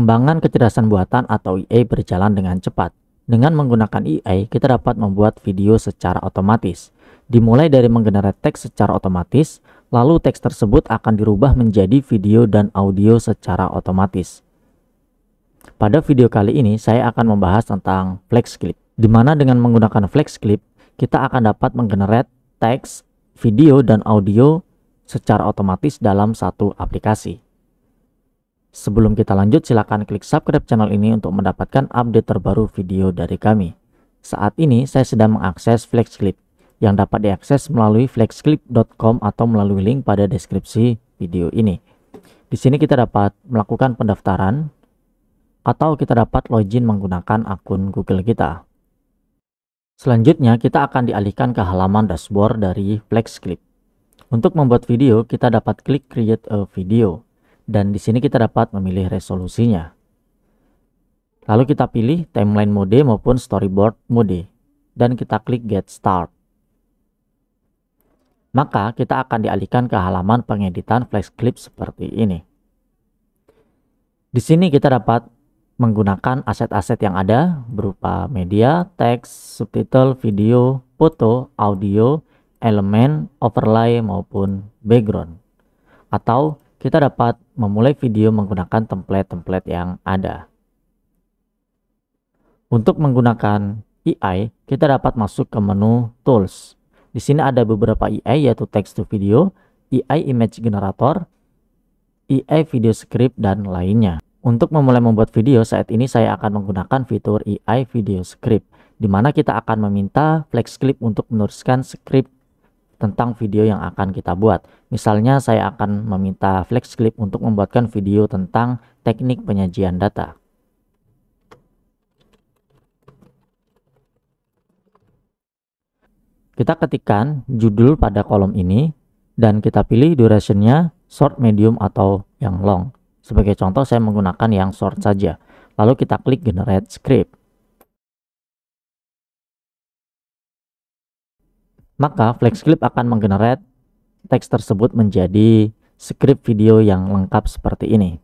Perkembangan kecerdasan buatan atau EA berjalan dengan cepat. Dengan menggunakan EA, kita dapat membuat video secara otomatis. Dimulai dari menggenerate teks secara otomatis, lalu teks tersebut akan dirubah menjadi video dan audio secara otomatis. Pada video kali ini, saya akan membahas tentang flex clip. Di mana dengan menggunakan flex clip, kita akan dapat menggenerate teks, video, dan audio secara otomatis dalam satu aplikasi. Sebelum kita lanjut, silakan klik subscribe channel ini untuk mendapatkan update terbaru video dari kami. Saat ini saya sedang mengakses FlexClip yang dapat diakses melalui flexclip.com atau melalui link pada deskripsi video ini. Di sini kita dapat melakukan pendaftaran atau kita dapat login menggunakan akun Google kita. Selanjutnya kita akan dialihkan ke halaman dashboard dari FlexClip. Untuk membuat video, kita dapat klik create a video dan di sini kita dapat memilih resolusinya. Lalu kita pilih timeline mode maupun storyboard mode dan kita klik get start. Maka kita akan dialihkan ke halaman pengeditan flash clip seperti ini. Di sini kita dapat menggunakan aset-aset yang ada berupa media, teks, subtitle, video, foto, audio, elemen, overlay maupun background atau kita dapat memulai video menggunakan template-template yang ada. Untuk menggunakan AI, e kita dapat masuk ke menu Tools. Di sini ada beberapa AI, e yaitu Text to Video, AI e Image Generator, AI Video Script, dan lainnya. Untuk memulai membuat video, saat ini saya akan menggunakan fitur AI Video Script, di mana kita akan meminta FlexClip untuk menuliskan script tentang video yang akan kita buat. Misalnya saya akan meminta FlexClip untuk membuatkan video tentang teknik penyajian data. Kita ketikkan judul pada kolom ini dan kita pilih durationnya short, medium, atau yang long. Sebagai contoh saya menggunakan yang short saja. Lalu kita klik generate script. maka FlexClip akan menggenerate teks tersebut menjadi script video yang lengkap seperti ini.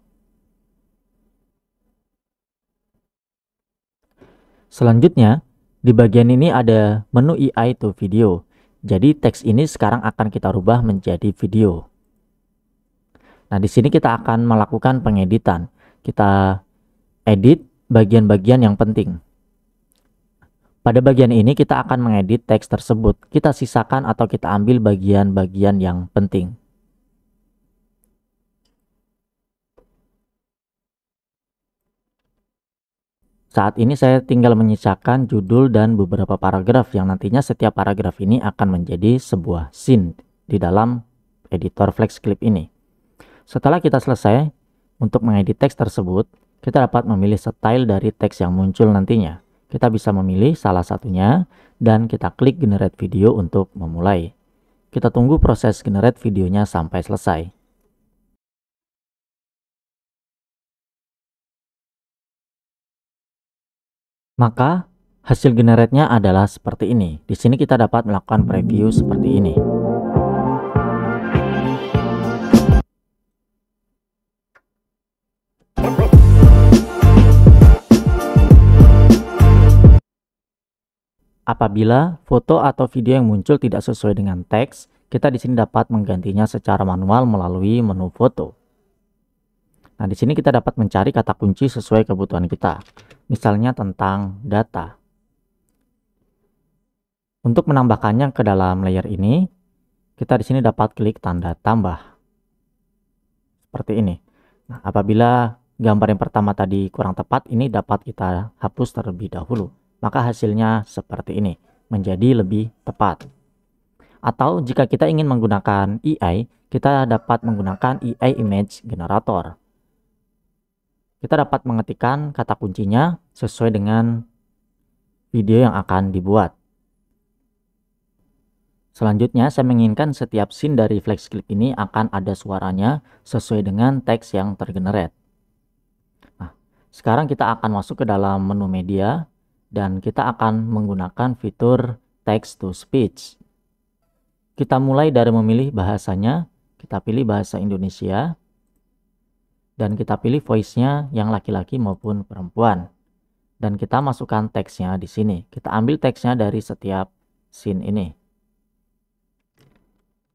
Selanjutnya, di bagian ini ada menu AI e to video. Jadi teks ini sekarang akan kita rubah menjadi video. Nah, di sini kita akan melakukan pengeditan. Kita edit bagian-bagian yang penting. Pada bagian ini kita akan mengedit teks tersebut. Kita sisakan atau kita ambil bagian-bagian yang penting. Saat ini saya tinggal menyisakan judul dan beberapa paragraf yang nantinya setiap paragraf ini akan menjadi sebuah scene di dalam editor flex clip ini. Setelah kita selesai untuk mengedit teks tersebut, kita dapat memilih style dari teks yang muncul nantinya. Kita bisa memilih salah satunya dan kita klik generate video untuk memulai. Kita tunggu proses generate videonya sampai selesai. Maka hasil generate-nya adalah seperti ini. Di sini kita dapat melakukan preview seperti ini. Apabila foto atau video yang muncul tidak sesuai dengan teks, kita di sini dapat menggantinya secara manual melalui menu foto. Nah, di sini kita dapat mencari kata kunci sesuai kebutuhan kita. Misalnya tentang data. Untuk menambahkannya ke dalam layer ini, kita di sini dapat klik tanda tambah. Seperti ini. Nah, apabila gambar yang pertama tadi kurang tepat, ini dapat kita hapus terlebih dahulu maka hasilnya seperti ini, menjadi lebih tepat. Atau jika kita ingin menggunakan AI, e kita dapat menggunakan AI e Image Generator. Kita dapat mengetikkan kata kuncinya sesuai dengan video yang akan dibuat. Selanjutnya, saya menginginkan setiap scene dari flex clip ini akan ada suaranya sesuai dengan teks yang tergenerate. Nah, sekarang kita akan masuk ke dalam menu media dan kita akan menggunakan fitur text to speech. Kita mulai dari memilih bahasanya, kita pilih bahasa Indonesia, dan kita pilih voice-nya yang laki-laki maupun perempuan. Dan kita masukkan teksnya di sini. Kita ambil teksnya dari setiap scene ini.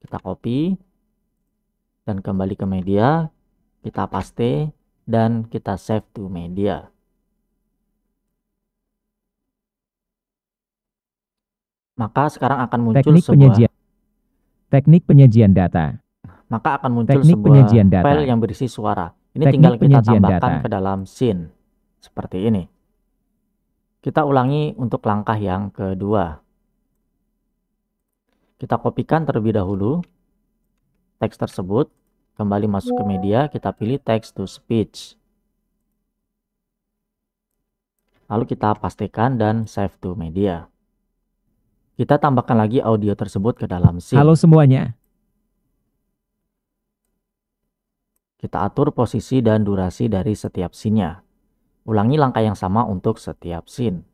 Kita copy, dan kembali ke media, kita paste, dan kita save to media. Maka sekarang akan muncul teknik sebuah penyajian, teknik penyajian data. Maka akan muncul teknik sebuah penyajian data. file yang berisi suara. Ini teknik tinggal kita tambahkan data. ke dalam scene seperti ini. Kita ulangi untuk langkah yang kedua. Kita kopikan terlebih dahulu teks tersebut. Kembali masuk ke media, kita pilih text to speech. Lalu kita pastikan dan save to media. Kita tambahkan lagi audio tersebut ke dalam scene. Halo semuanya. Kita atur posisi dan durasi dari setiap scene-nya. Ulangi langkah yang sama untuk setiap scene.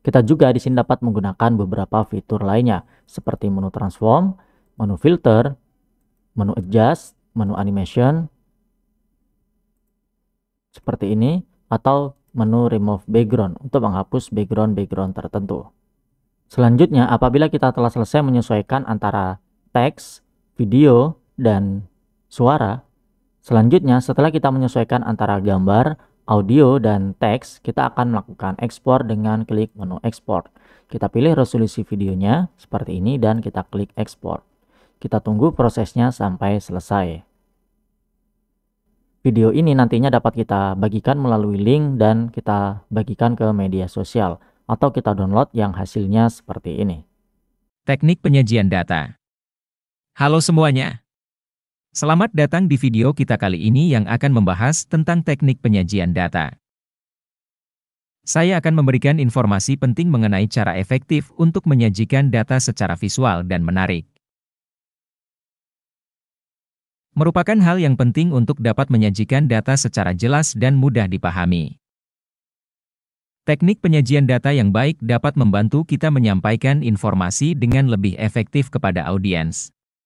Kita juga di sini dapat menggunakan beberapa fitur lainnya seperti menu transform, menu filter, menu adjust, menu animation seperti ini atau menu remove background untuk menghapus background-background tertentu. Selanjutnya, apabila kita telah selesai menyesuaikan antara teks, video, dan suara, selanjutnya setelah kita menyesuaikan antara gambar, audio, dan teks, kita akan melakukan ekspor dengan klik menu ekspor. Kita pilih resolusi videonya seperti ini dan kita klik ekspor. Kita tunggu prosesnya sampai selesai. Video ini nantinya dapat kita bagikan melalui link dan kita bagikan ke media sosial atau kita download yang hasilnya seperti ini. Teknik penyajian data. Halo semuanya. Selamat datang di video kita kali ini yang akan membahas tentang teknik penyajian data. Saya akan memberikan informasi penting mengenai cara efektif untuk menyajikan data secara visual dan menarik. Merupakan hal yang penting untuk dapat menyajikan data secara jelas dan mudah dipahami. Teknik penyajian data yang baik dapat membantu kita menyampaikan informasi dengan lebih efektif kepada audiens.